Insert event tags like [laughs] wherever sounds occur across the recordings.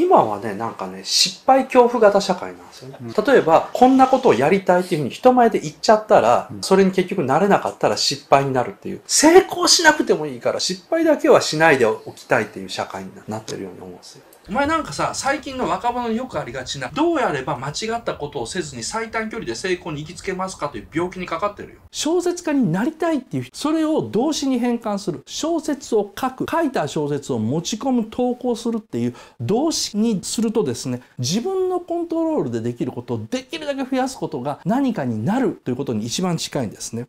今はねなんかね失敗恐怖型社会なんですよね、うん、例えばこんなことをやりたいっていうふうに人前で言っちゃったら、うん、それに結局慣れなかったら失敗になるっていう成功しなくてもいいから失敗だけはしないでおきたいっていう社会になってるように思うんですよお前なんかさ、最近の若者によくありがちな、どうやれば間違ったことをせずに最短距離で成功に行きつけますかという病気にかかってるよ。小説家になりたいっていう人、それを動詞に変換する。小説を書く。書いた小説を持ち込む、投稿するっていう動詞にするとですね、自分のコントロールでできることをできるだけ増やすことが何かになるということに一番近いんですね。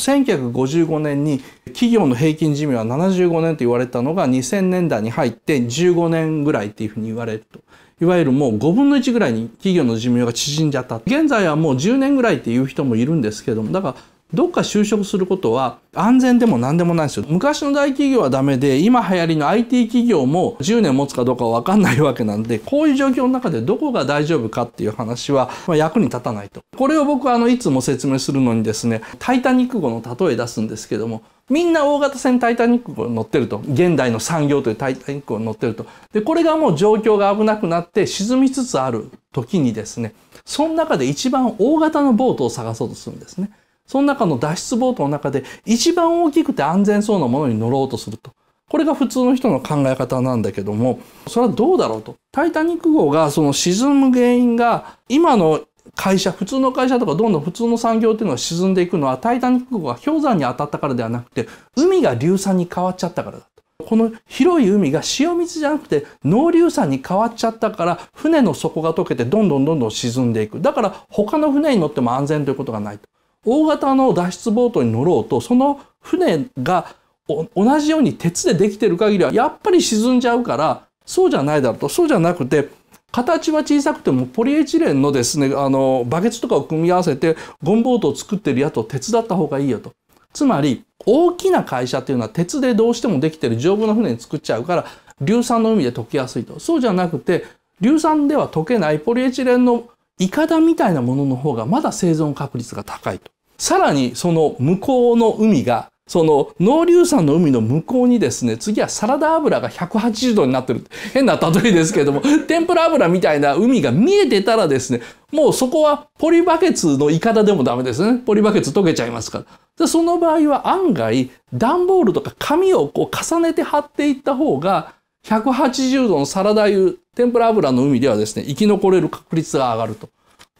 1955年に企業の平均寿命は75年と言われたのが2000年代に入って15年ぐらいっていうふうに言われると。いわゆるもう5分の1ぐらいに企業の寿命が縮んじゃった。現在はもう10年ぐらいっていう人もいるんですけども、だからどっか就職することは安全でも何でもないですよ。昔の大企業はダメで、今流行りの IT 企業も10年持つかどうかわかんないわけなんで、こういう状況の中でどこが大丈夫かっていう話は、まあ、役に立たないと。これを僕はあの、いつも説明するのにですね、タイタニック号の例え出すんですけども、みんな大型船タイタニック号に乗ってると。現代の産業というタイタニック号に乗ってると。で、これがもう状況が危なくなって沈みつつある時にですね、その中で一番大型のボートを探そうとするんですね。その中の脱出ボートの中で一番大きくて安全そうなものに乗ろうとすると。これが普通の人の考え方なんだけども、それはどうだろうと。タイタニック号がその沈む原因が、今の会社、普通の会社とかどんどん普通の産業っていうのは沈んでいくのは、タイタニック号が氷山に当たったからではなくて、海が硫酸に変わっちゃったからだと。この広い海が塩水じゃなくて濃硫酸に変わっちゃったから船の底が溶けてどんどんどんどん沈んでいく。だから他の船に乗っても安全ということがないと。大型の脱出ボートに乗ろうとその船が同じように鉄でできてる限りはやっぱり沈んじゃうからそうじゃないだろうとそうじゃなくて形は小さくてもポリエチレンのですねあのバケツとかを組み合わせてゴムボートを作ってるやつを鉄だった方がいいよと。つまり大きな会社っていうのは鉄でどうしてもできてる丈夫な船に作っちゃうから硫酸の海で溶けやすいと。そうじゃなくて硫酸では溶けないポリエチレンのイカダみたいなものの方がまだ生存確率が高いと。さらにその向こうの海がその濃硫酸の海の向こうにですね次はサラダ油が180度になってる変な例えですけれども [laughs] 天ぷら油みたいな海が見えてたらですねもうそこはポリバケツのイカダでもダメですねポリバケツ溶けちゃいますからでその場合は案外段ボールとか紙をこう重ねて貼っていった方が180度のサラダ油天ぷら油の海ではですね生き残れる確率が上がると。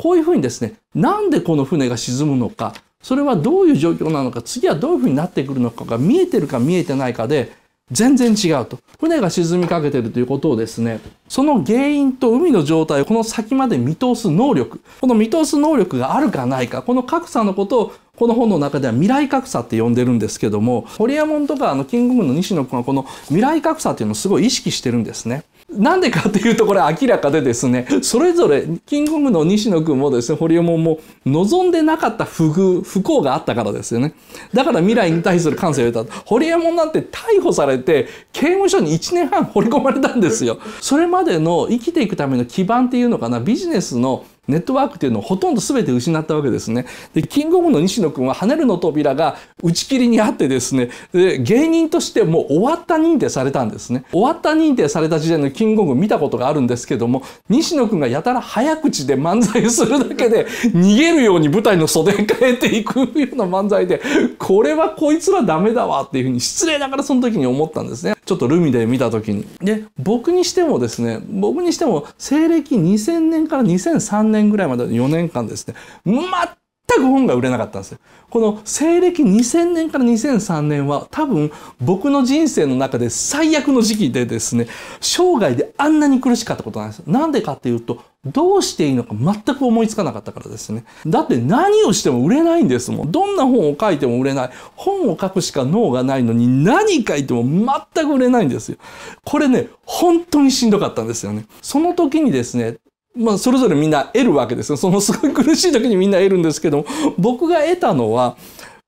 こういうふうにですね、なんでこの船が沈むのか、それはどういう状況なのか、次はどういうふうになってくるのかが見えてるか見えてないかで、全然違うと。船が沈みかけてるということをですね、その原因と海の状態をこの先まで見通す能力、この見通す能力があるかないか、この格差のことをこの本の中では未来格差って呼んでるんですけども、ホリエモンとかあのキングムーンの西野君はこの未来格差っていうのをすごい意識してるんですね。なんでかっていうとこれ明らかでですね、それぞれ、キングコングの西野君もですね、堀江門も望んでなかった不遇、不幸があったからですよね。だから未来に対する感性を得た。堀江門なんて逮捕されて、刑務所に1年半掘り込まれたんですよ。それまでの生きていくための基盤っていうのかな、ビジネスのネットワークというのをほとんど全て失ったわけですね。で、キングオブの西野君は跳ねるの扉が打ち切りにあってですね、で、芸人としてもう終わった認定されたんですね。終わった認定された時代のキングオブ見たことがあるんですけども、西野君がやたら早口で漫才するだけで、逃げるように舞台の袖変えていくような漫才で、これはこいつらダメだわっていうふうに失礼ながらその時に思ったんですね。ちょっとルミで見た時に。で、僕にしてもですね、僕にしても西暦2000年から2003年ぐらいまでの4年間ですね、全く本が売れなかったんですよ。この西暦2000年から2003年は多分僕の人生の中で最悪の時期でですね、生涯であんなに苦しかったことなんです。なんでかっていうと、どうしていいのか全く思いつかなかったからですね。だって何をしても売れないんですもん。どんな本を書いても売れない。本を書くしか脳がないのに何書いても全く売れないんですよ。これね、本当にしんどかったんですよね。その時にですね、まあ、それぞれみんな得るわけですよ。そのすごい苦しい時にみんな得るんですけども、[laughs] 僕が得たのは、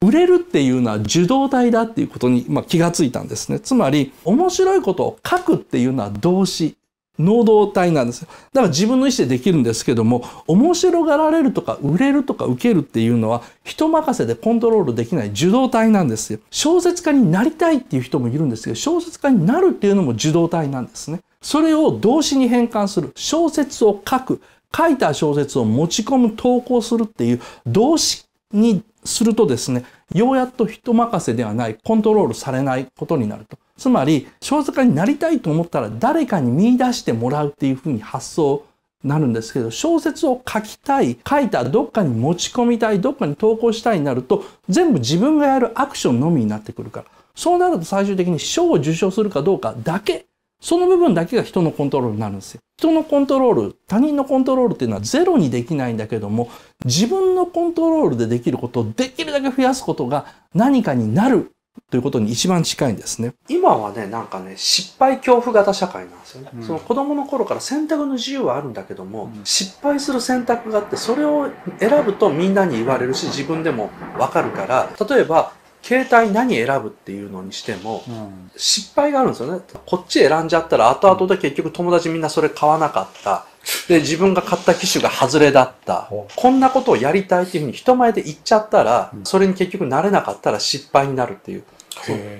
売れるっていうのは受動体だっていうことに、ま気がついたんですね。つまり、面白いことを書くっていうのは動詞、能動体なんですよ。だから自分の意思でできるんですけども、面白がられるとか売れるとか受けるっていうのは人任せでコントロールできない受動体なんですよ。小説家になりたいっていう人もいるんですけど、小説家になるっていうのも受動体なんですね。それを動詞に変換する。小説を書く。書いた小説を持ち込む、投稿するっていう動詞にするとですね、ようやっと人任せではない、コントロールされないことになると。つまり、小説家になりたいと思ったら誰かに見出してもらうっていうふうに発想になるんですけど、小説を書きたい、書いたどっかに持ち込みたい、どっかに投稿したいになると、全部自分がやるアクションのみになってくるから。そうなると最終的に賞を受賞するかどうかだけその部分だけが人のコントロールになるんですよ。人のコントロール、他人のコントロールっていうのはゼロにできないんだけども、自分のコントロールでできることをできるだけ増やすことが何かになるということに一番近いんですね。今はね、なんかね、失敗恐怖型社会なんですよね。うん、その子供の頃から選択の自由はあるんだけども、うん、失敗する選択があって、それを選ぶとみんなに言われるし、自分でもわかるから、例えば、携帯何選ぶっていうのにしても、うん、失敗があるんですよね。こっち選んじゃったら後々で結局友達みんなそれ買わなかった。で、自分が買った機種が外れだった。こんなことをやりたいっていうふうに人前で言っちゃったら、それに結局慣れなかったら失敗になるっていう。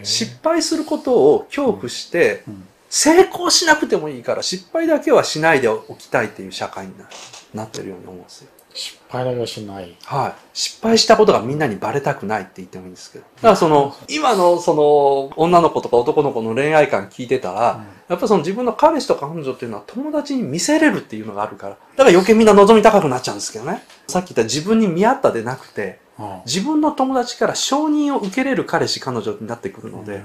失敗することを恐怖して、成功しなくてもいいから失敗だけはしないでおきたいっていう社会になってるように思うんですよ。失敗のしない、はい、失敗したことがみんなにバレたくないって言ってもいいんですけどだからその今のその女の子とか男の子の恋愛観聞いてたら、うん、やっぱその自分の彼氏とか彼女っていうのは友達に見せれるっていうのがあるからだから余計みんな望み高くなっちゃうんですけどねさっき言った自分に見合ったでなくて、うん、自分の友達から承認を受けれる彼氏彼女になってくるので、うん、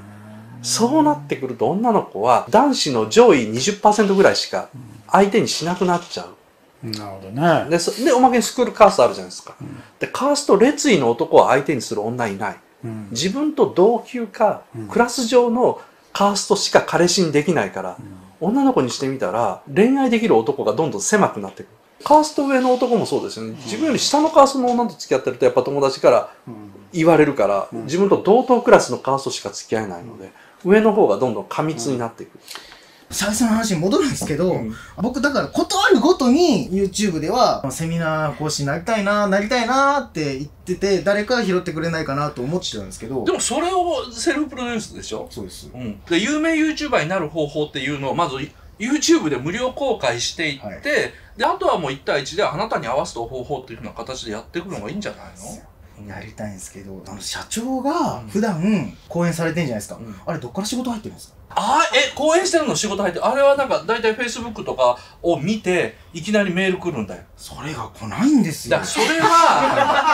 そうなってくると女の子は男子の上位20%ぐらいしか相手にしなくなっちゃう。なるほどねででおまけにスクールカーストあるじゃないですか、うん、でカースト列位の男を相手にする女いない、うん、自分と同級か、クラス上のカーストしか彼氏にできないから、女の子にしてみたら恋愛できる男がどんどん狭くなってくるカースト上の男もそうですよね自分より下のカーストの女と付き合ってるとやっぱ友達から言われるから、自分と同等クラスのカーストしか付き合えないので、上の方がどんどん過密になっていくうん最初の話に戻るんですけど、うん、僕だから断るごとに YouTube ではセミナー講師になりたいな、なりたいなって言ってて、誰か拾ってくれないかなと思ってたんですけど。でもそれをセルフプロデュースでしょそうです。うん。で、有名 YouTuber になる方法っていうのを、まず YouTube で無料公開していって、はい、で、あとはもう1対1であなたに合わせた方法っていうふうな形でやっていくのがいいんじゃないのやりたいんですけど、あの社長が普段講演されてんじゃないですか、うん、あれどっから仕事入ってるんですかあえ公演してるの仕事入ってあれはなんか大体フェイスブックとかを見ていきなりメール来るんだよそれが来ないんですよだからそれは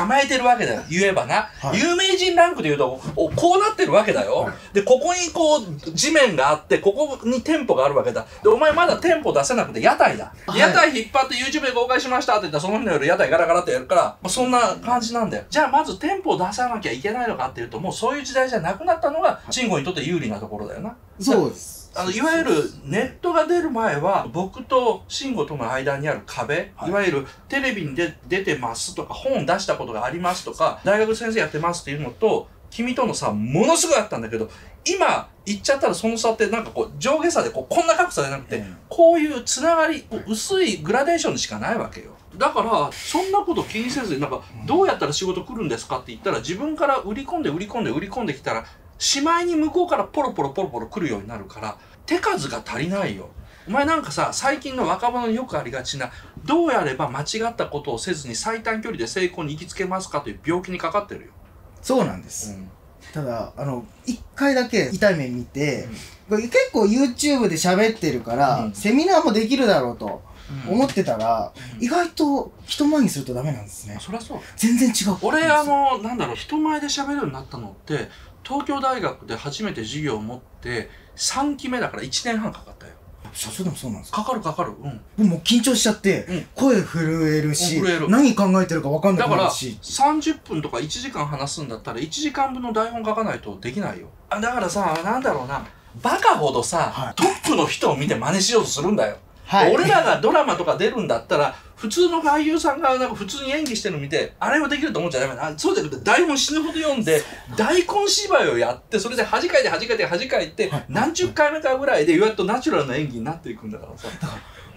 捕まえてるわけだよ。言えばな。はい、有名人ランクで言うと、こうなってるわけだよ。はい、で、ここにこう、地面があって、ここに店舗があるわけだ。で、お前まだ店舗出せなくて屋台だ。はい、屋台引っ張って YouTube で公開しましたって言ったら、その日の夜屋台ガラガラってやるから、まあ、そんな感じなんだよ。じゃあまず店舗を出さなきゃいけないのかっていうと、もうそういう時代じゃなくなったのが、慎吾にとって有利なところだよな。そうです。あのいわゆるネットが出る前は僕と慎吾との間にある壁、はい、いわゆるテレビにで出てますとか本出したことがありますとか大学先生やってますっていうのと君との差ものすごいあったんだけど今言っちゃったらその差ってなんかこう上下差でこうこんな格差じゃなくて、こういうつながり薄いグラデーションしかないわけよだからそんなこと気にせずになんかどうやったら仕事来るんですかって言ったら自分から売り込んで売り込んで売り込んできたらしまいに向こうからポロポロポロポロ来るようになるから、手数が足りないよ。お前なんかさ、最近の若者によくありがちな、どうやれば間違ったことをせずに最短距離で成功に行きつけますかという病気にかかってるよ。そうなんです。うんただあの一回だけ痛い目見て、うん、結構 YouTube で喋ってるから、うん、セミナーもできるだろうと思ってたら、うん、意外と人前にするとダメなんですねそりゃそう全然違う俺あのなんだろう人前で喋るようになったのって東京大学で初めて授業を持って3期目だから1年半かかったよ社長でもそうなんですかかかるかかるうんもも緊張しちゃって、うん声震えるし、うん震える何考えてるか分かんなだから30分とか1時間話すんだったら1時間分の台本書かないとできないよあだからさなんだろうなバカほどさ、はいトップの人を見て真似しようとするんだよはい、俺らがドラマとか出るんだったら、普通の俳優さんがなんか普通に演技してるの見て、あれはできると思んじゃダメだ。そうじゃなくて台本死ぬほど読んで、大根芝居をやって、それで恥かいて恥かいて恥かいて、何十回目かぐらいで、ようやっとナチュラルな演技になっていくんだからさ。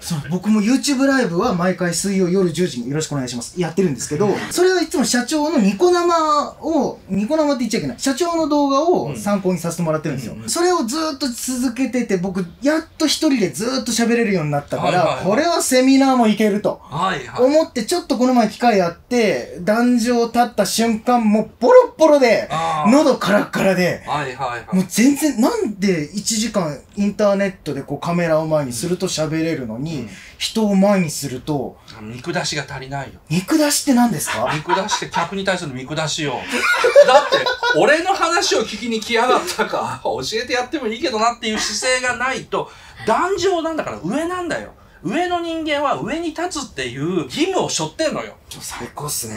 そう僕も YouTube ライブは毎回水曜夜10時によろしくお願いしますやってるんですけどそれはいつも社長のニコ生をニコ生って言っちゃいけない社長の動画を参考にさせてもらってるんですよ、それをずっと続けてて僕やっと一人でずっと喋れるようになったから、これはセミナーもいけると思ってちょっとこの前機会あって壇上立った瞬間もうボロッボロで喉カラッカラで、もう全然なんで1時間インターネットでこうカメラを前にすると喋れるのに、うん、人を前にすると。見下しが足りないよ。見下しって何ですか見下しって客に対する見下しよ。[laughs] だって、俺の話を聞きに来やがったか、教えてやってもいいけどなっていう姿勢がないと、壇上なんだから上なんだよ。上の人間は上に立つっていう義務を背負ってんのよ。最高っすね、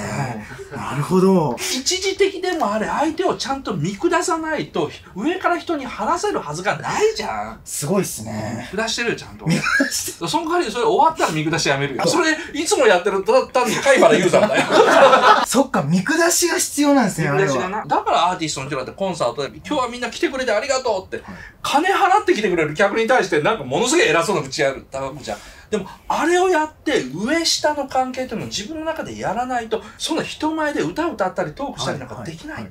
なるほど一時的でもあれ相手をちゃんと見下さないと上から人に話せるはずがないじゃんすごいっすね見下してるよちゃんと見下してその代わりそれ終わったら見下しやめるよそれいつもやってるだったんで貝原優さんだよ [laughs] そっか見下しが必要なんですね見下しがなだからアーティストの人だってコンサートで今日はみんな来てくれてありがとうって、金払ってきてくれる客に対してなんかものすごい偉そうな口やるたばじゃんでも、あれをやって、上下の関係というのを自分の中でやらないと、その人前で歌を歌ったりトークしたりなんかできない。はいはい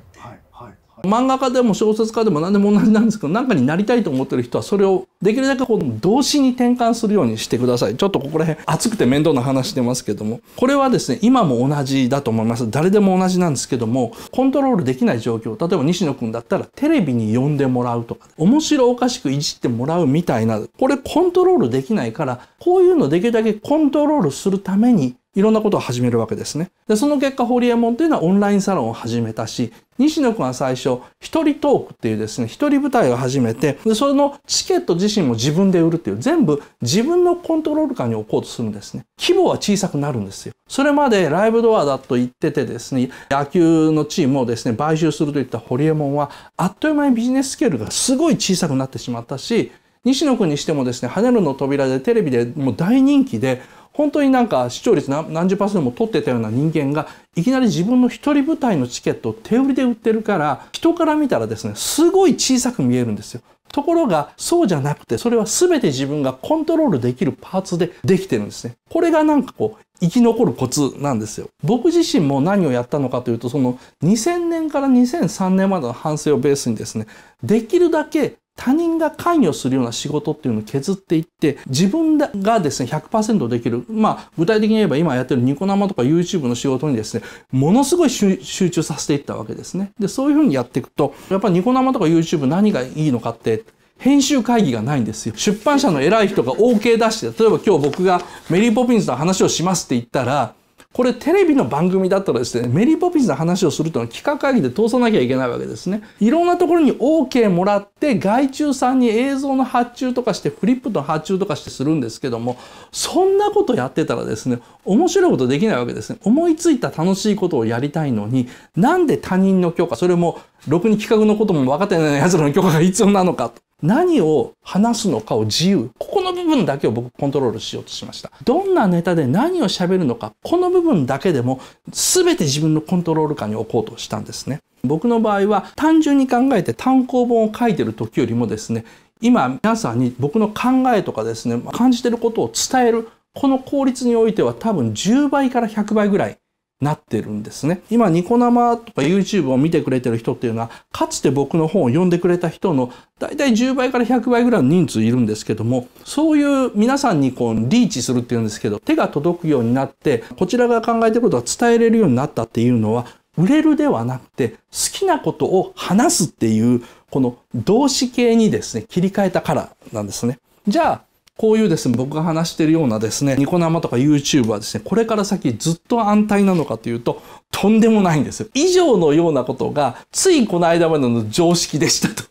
はい漫画家でも小説家でも何でも同じなんですけど何かになりたいと思ってる人はそれをできるだけこう動詞に転換するようにしてくださいちょっとここら辺熱くて面倒な話してますけどもこれはですね今も同じだと思います誰でも同じなんですけどもコントロールできない状況例えば西野君だったらテレビに呼んでもらうとか面白おかしくいじってもらうみたいなこれコントロールできないからこういうのできるだけコントロールするためにいろんなことを始めるわけですね。で、その結果、ホリエモンというのはオンラインサロンを始めたし、西野くんは最初、一人トークっていうですね、一人舞台を始めて、で、そのチケット自身も自分で売るっていう、全部自分のコントロール下に置こうとするんですね。規模は小さくなるんですよ。それまでライブドアだと言っててですね、野球のチームをですね、買収するといったホリエモンは、あっという間にビジネススケールがすごい小さくなってしまったし、西野くんにしてもですね、跳ねるの扉でテレビでもう大人気で、本当になんか視聴率何十パーセントも取ってたような人間がいきなり自分の一人舞台のチケットを手売りで売ってるから人から見たらですねすごい小さく見えるんですよ。ところがそうじゃなくてそれは全て自分がコントロールできるパーツでできてるんですね。これがなんかこう生き残るコツなんですよ。僕自身も何をやったのかというとその2000年から2003年までの反省をベースにですねできるだけ他人が関与するような仕事っていうのを削っていって、自分がですね、100%できる。まあ、具体的に言えば今やってるニコ生とか YouTube の仕事にですね、ものすごい集中させていったわけですね。で、そういうふうにやっていくと、やっぱニコ生とか YouTube 何がいいのかって、編集会議がないんですよ。出版社の偉い人が OK 出して、例えば今日僕がメリーポピンズの話をしますって言ったら、これテレビの番組だったらですね、メリー・ポピンズの話をするというのは企画会議で通さなきゃいけないわけですね。いろんなところに OK もらって、外注さんに映像の発注とかして、フリップの発注とかしてするんですけども、そんなことやってたらですね、面白いことできないわけですね。思いついた楽しいことをやりたいのに、なんで他人の許可、それも、ろくに企画のことも分かってない奴らの許可が必要なのかと。何を話すのかを自由。ここの部分だけを僕コントロールしようとしました。どんなネタで何を喋るのか、この部分だけでも全て自分のコントロール下に置こうとしたんですね。僕の場合は単純に考えて単行本を書いてる時よりもですね、今皆さんに僕の考えとかですね、感じてることを伝える、この効率においては多分10倍から100倍ぐらいなってるんですね。今、ニコ生とか YouTube を見てくれてる人っていうのは、かつて僕の本を読んでくれた人の、だいたい10倍から100倍ぐらいの人数いるんですけども、そういう皆さんにこう、リーチするっていうんですけど、手が届くようになって、こちらが考えてることが伝えれるようになったっていうのは、売れるではなくて、好きなことを話すっていう、この動詞形にですね、切り替えたからなんですね。じゃあ、こういうですね、僕が話してるようなですね、ニコ生とか YouTube はですね、これから先ずっと安泰なのかというと、とんでもないんですよ。以上のようなことが、ついこの間までの常識でしたと。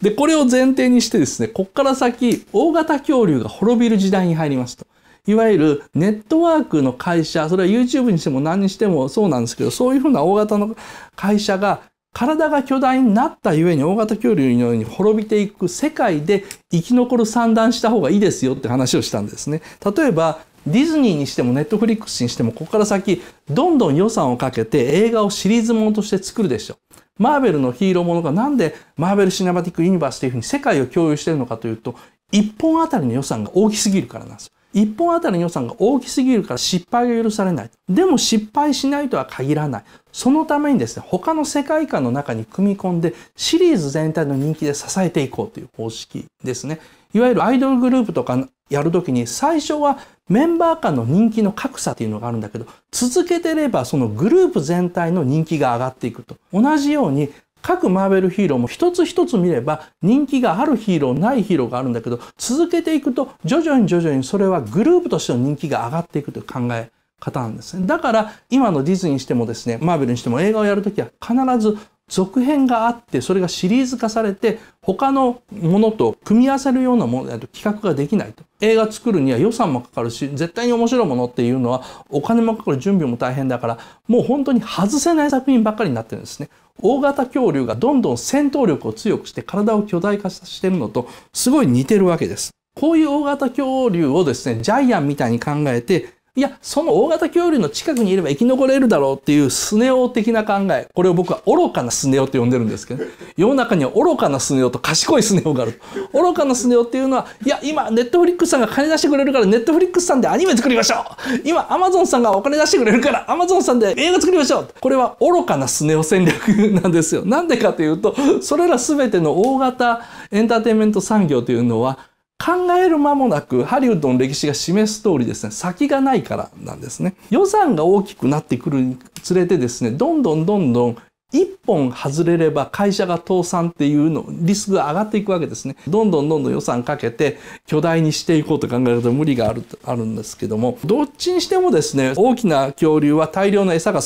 で、これを前提にしてですね、こっから先、大型恐竜が滅びる時代に入りますと。いわゆるネットワークの会社、それは YouTube にしても何にしてもそうなんですけど、そういうふうな大型の会社が体が巨大になったゆえに大型恐竜のように滅びていく世界で生き残る算段した方がいいですよって話をしたんですね。例えばディズニーにしてもネットフリックスにしてもここから先どんどん予算をかけて映画をシリーズものとして作るでしょ。う。マーベルのヒーローものがなんでマーベル・シネマティック・ユニバースというふうに世界を共有しているのかというと一本あたりの予算が大きすぎるからなんですよ。一本あたりの予算が大きすぎるから失敗が許されない。でも失敗しないとは限らない。そのためにですね、他の世界観の中に組み込んで、シリーズ全体の人気で支えていこうという方式ですね。いわゆるアイドルグループとかやるときに、最初はメンバー間の人気の格差というのがあるんだけど、続けてればそのグループ全体の人気が上がっていくと。同じように、各マーベルヒーローも一つ一つ見れば人気があるヒーローないヒーローがあるんだけど続けていくと徐々に徐々にそれはグループとしての人気が上がっていくという考え方なんですね。だから今のディズニーにしてもですね、マーベルにしても映画をやるときは必ず続編があって、それがシリーズ化されて、他のものと組み合わせるようなものだと企画ができないと。映画作るには予算もかかるし、絶対に面白いものっていうのはお金もかかる準備も大変だから、もう本当に外せない作品ばっかりになってるんですね。大型恐竜がどんどん戦闘力を強くして体を巨大化してるのとすごい似てるわけです。こういう大型恐竜をですね、ジャイアンみたいに考えて、いや、その大型恐竜の近くにいれば生き残れるだろうっていうスネ夫的な考え。これを僕は愚かなスネ夫と呼んでるんですけど、世の中には愚かなスネ夫と賢いスネ夫がある。愚かなスネ夫っていうのは、いや、今、ネットフリックスさんが金出してくれるから、ネットフリックスさんでアニメ作りましょう今、アマゾンさんがお金出してくれるから、アマゾンさんで映画作りましょうこれは愚かなスネ夫戦略なんですよ。なんでかというと、それら全ての大型エンターテインメント産業というのは、考える間もなくハリウッドの歴史が示す通りですね先がないからなんですね予算が大きくなってくるにつれてですねどんどんどんどん一本外れれば会社が倒産っていうの、リスクが上がっていくわけですね。どんどんどんどん予算かけて巨大にしていこうと考えると無理がある、あるんですけども、どっちにしてもですね、大きな恐竜は大量の餌が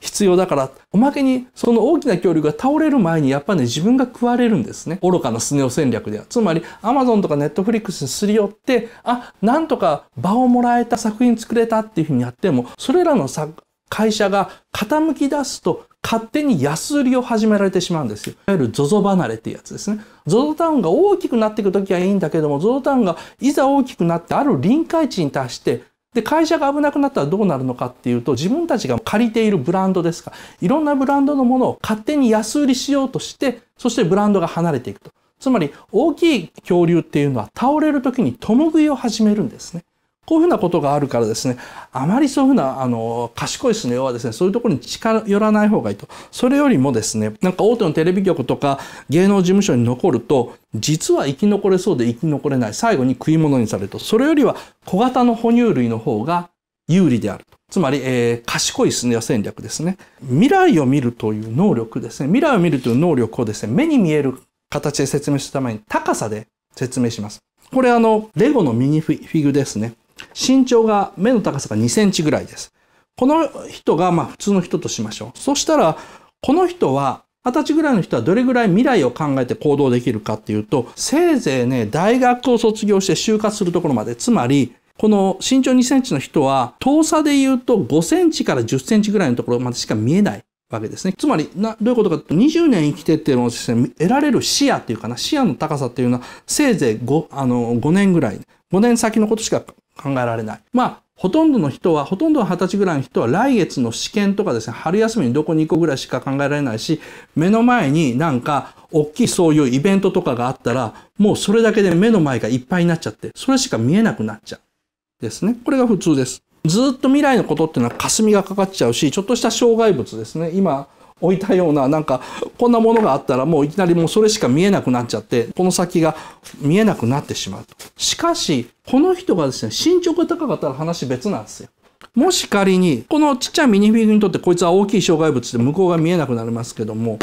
必要だから、おまけにその大きな恐竜が倒れる前にやっぱね、自分が食われるんですね。愚かなスネ夫戦略では。つまり、アマゾンとかネットフリックスにすり寄って、あ、なんとか場をもらえた作品作れたっていうふうにやっても、それらの作、会社が傾き出すと勝手に安売りを始められてしまうんですよ。いわゆる ZOZO 離れっていうやつですね。ZOZO タウンが大きくなっていくときはいいんだけども、ZOZO タウンがいざ大きくなってある臨界値に達して、で、会社が危なくなったらどうなるのかっていうと、自分たちが借りているブランドですか、いろんなブランドのものを勝手に安売りしようとして、そしてブランドが離れていくと。つまり、大きい恐竜っていうのは倒れるときに共食いを始めるんですね。こういうふうなことがあるからですねあまりそういうふうなあの賢いスネ夫はですねそういうところに近寄らない方がいいとそれよりもですねなんか大手のテレビ局とか芸能事務所に残ると実は生き残れそうで生き残れない最後に食い物にされるとそれよりは小型の哺乳類の方が有利であると。つまり、えー、賢いスネア戦略ですね。未来を見るという能力ですね。未来を見るという能力をですね、目に見える形で説明するために高さで説明します。これあの、レゴのミニフィグですね。身長が目の高さが2センチぐらいです。この人がまあ普通の人としましょう。そしたら、この人は二十歳ぐらいの人はどれぐらい未来を考えて行動できるかっていうと、せいぜいね、大学を卒業して就活するところまで、つまり、この身長2センチの人は、遠さで言うと5センチから10センチぐらいのところまでしか見えないわけですね。つまり、な、どういうことかというと、20年生きてっていうのをですね、得られる視野っていうかな、視野の高さっていうのは、せいぜい5、あの、5年ぐらい、5年先のことしか考えられない。まあ、ほとんどの人は、ほとんどの二十歳ぐらいの人は来月の試験とかですね、春休みにどこに行こうぐらいしか考えられないし、目の前になんか、大きいそういうイベントとかがあったら、もうそれだけで目の前がいっぱいになっちゃって、それしか見えなくなっちゃう。ですね。これが普通です。ずっと未来のことっていうのは霞がかかっちゃうし、ちょっとした障害物ですね。今、置いたようななんかこんなものがあったらもういきなりもうそれしか見えなくなっちゃってこの先が見えなくなってしまうと。しかしこの人がですね身長が高かったら話別なんですよ。もし仮にこのちっちゃいミニフィグにとってこいつは大きい障害物で向こうが見えなくなりますけども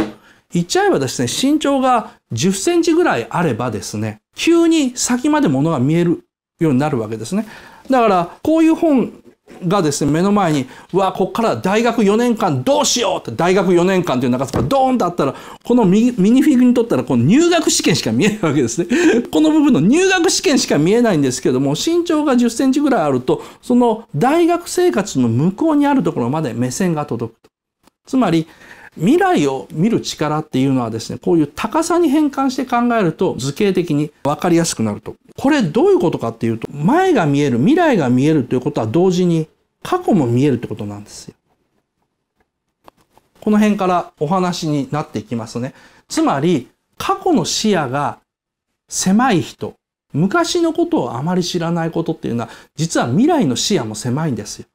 言っちゃえばですね身長が10センチぐらいあればですね急に先まで物が見えるようになるわけですね。だからこういう本がですね、目の前に、うわ、こっから大学4年間どうしようって大学4年間という中がドーンとあったら、このミニフィグにとったら、この入学試験しか見えないわけですね。この部分の入学試験しか見えないんですけども、身長が10センチぐらいあると、その大学生活の向こうにあるところまで目線が届くと。つまり、未来を見る力っていうのはですね、こういう高さに変換して考えると図形的に分かりやすくなるとこれどういうことかっていうと、前が見える、未来が見えるということは同時に過去も見えるってことなんですよ。この辺からお話になっていきますね。つまり、過去の視野が狭い人、昔のことをあまり知らないことっていうのは、実は未来の視野も狭いんですよ。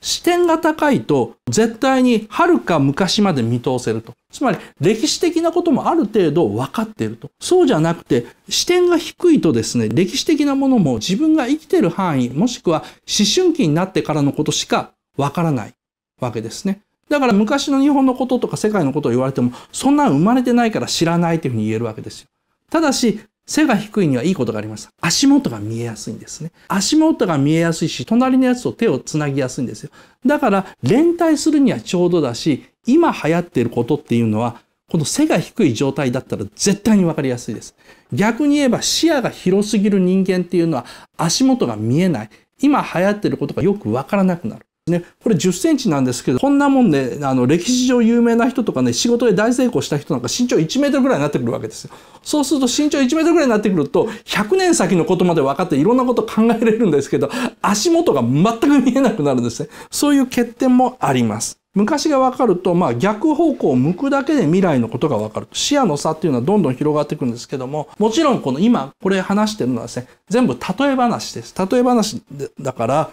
視点が高いと絶対にはるか昔まで見通せると。つまり歴史的なこともある程度分かっていると。そうじゃなくて視点が低いとですね、歴史的なものも自分が生きてる範囲、もしくは思春期になってからのことしか分からないわけですね。だから昔の日本のこととか世界のことを言われても、そんな生まれてないから知らないというふうに言えるわけですよ。ただし、背が低いにはいいことがあります。足元が見えやすいんですね。足元が見えやすいし、隣のやつと手をつなぎやすいんですよ。だから、連帯するにはちょうどだし、今流行っていることっていうのは、この背が低い状態だったら絶対にわかりやすいです。逆に言えば視野が広すぎる人間っていうのは足元が見えない。今流行っていることがよくわからなくなる。ね、これ10センチなんですけど、こんなもんで、ね、あの、歴史上有名な人とかね、仕事で大成功した人なんか身長1メートルぐらいになってくるわけですよ。そうすると身長1メートルぐらいになってくると、100年先のことまで分かっていろんなこと考えれるんですけど、足元が全く見えなくなるんですね。そういう欠点もあります。昔が分かると、まあ、逆方向を向くだけで未来のことが分かる視野の差っていうのはどんどん広がっていくんですけどももちろんこの今これ話してるのはですね全部例え話です例え話だから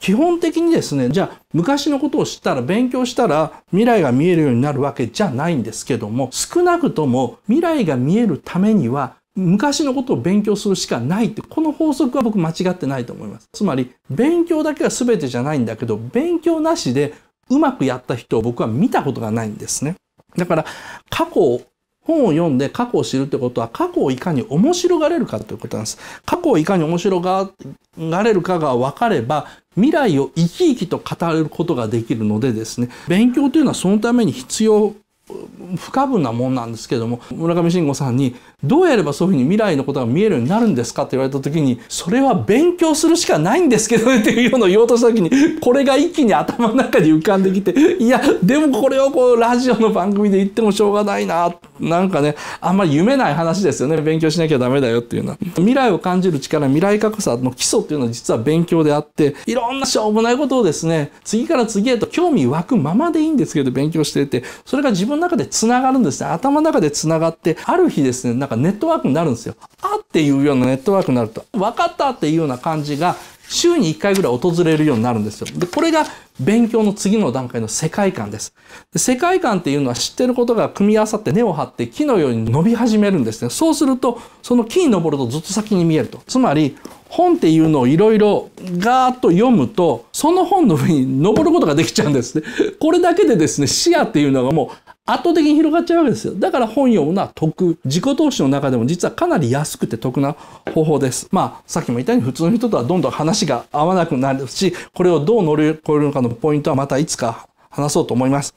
基本的にですね、じゃあ昔のことを知ったら勉強したら未来が見えるようになるわけじゃないんですけども、少なくとも未来が見えるためには昔のことを勉強するしかないって、この法則は僕間違ってないと思います。つまり、勉強だけが全てじゃないんだけど、勉強なしでうまくやった人を僕は見たことがないんですね。だから、過去本を読んで過去を知るってことは過去をいかに面白がれるかということなんです。過去をいかに面白がれるかが分かれば未来を生き生きと語ることができるのでですね勉強というのはそのために必要不可分なもんなんですけども村上信五さんにどうやればそういうふうに未来のことが見えるようになるんですかって言われた時にそれは勉強するしかないんですけどねっていうのを言おうとした時にこれが一気に頭の中に浮かんできていやでもこれをこうラジオの番組で言ってもしょうがないななんかねあんまり夢ない話ですよね勉強しなきゃダメだよっていうのは未来を感じる力未来格差の基礎っていうのは実は勉強であっていろんなしょうもないことをですね次から次へと興味湧くままでいいんですけど勉強しててそれが自分の中で繋がるんですね。頭の中で繋がって、ある日ですね、なんかネットワークになるんですよ。あっていうようなネットワークになると、分かったっていうような感じが、週に1回ぐらい訪れるようになるんですよ。で、これが勉強の次の段階の世界観です。で世界観っていうのは知ってることが組み合わさって根を張って木のように伸び始めるんですね。そうすると、その木に登るとずっと先に見えると。つまり、本っていうのをいろいろガーッと読むとその本の上に登ることができちゃうんですね。[laughs] これだけでですね視野っていうのがもう圧倒的に広がっちゃうわけですよ。だから本読むのは得。自己投資の中でも実はかなり安くて得な方法です。まあ、さっきも言ったように普通の人とはどんどん話が合わなくなるし、これをどう乗り越えるのかのポイントはまたいつか話そうと思います。